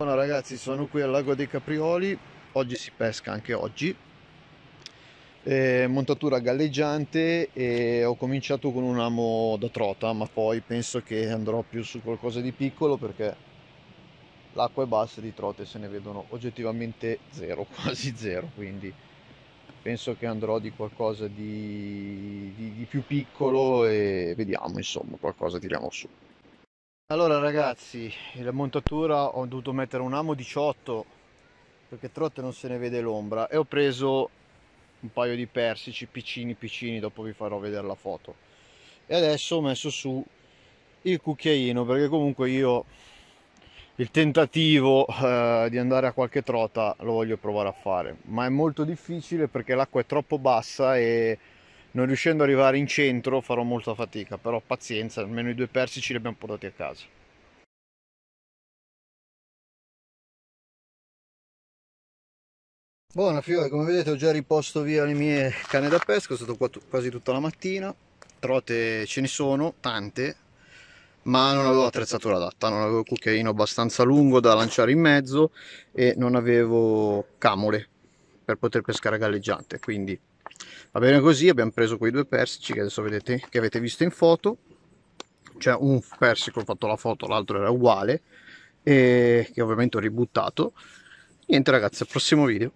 Buona ragazzi, sono qui al lago dei Caprioli, oggi si pesca anche oggi, eh, montatura galleggiante e ho cominciato con un amo da trota ma poi penso che andrò più su qualcosa di piccolo perché l'acqua è bassa e di trote se ne vedono oggettivamente zero, quasi zero, quindi penso che andrò di qualcosa di, di, di più piccolo e vediamo insomma qualcosa tiriamo su. Allora ragazzi, la montatura ho dovuto mettere un amo 18 perché trotte non se ne vede l'ombra e ho preso un paio di persici piccini piccini, dopo vi farò vedere la foto. E adesso ho messo su il cucchiaino perché comunque io il tentativo eh, di andare a qualche trota lo voglio provare a fare, ma è molto difficile perché l'acqua è troppo bassa e non riuscendo ad arrivare in centro farò molta fatica, però pazienza, almeno i due persi ce li abbiamo portati a casa. Buona Fiore, come vedete ho già riposto via le mie canne da pesca, sono stato qua quasi tutta la mattina, trote ce ne sono, tante, ma non avevo attrezzatura adatta, non avevo cucchiaino abbastanza lungo da lanciare in mezzo e non avevo camole per poter pescare galleggiante, quindi va bene così abbiamo preso quei due persici che adesso vedete che avete visto in foto c'è un persico ho fatto la foto l'altro era uguale e che ovviamente ho ributtato niente ragazzi al prossimo video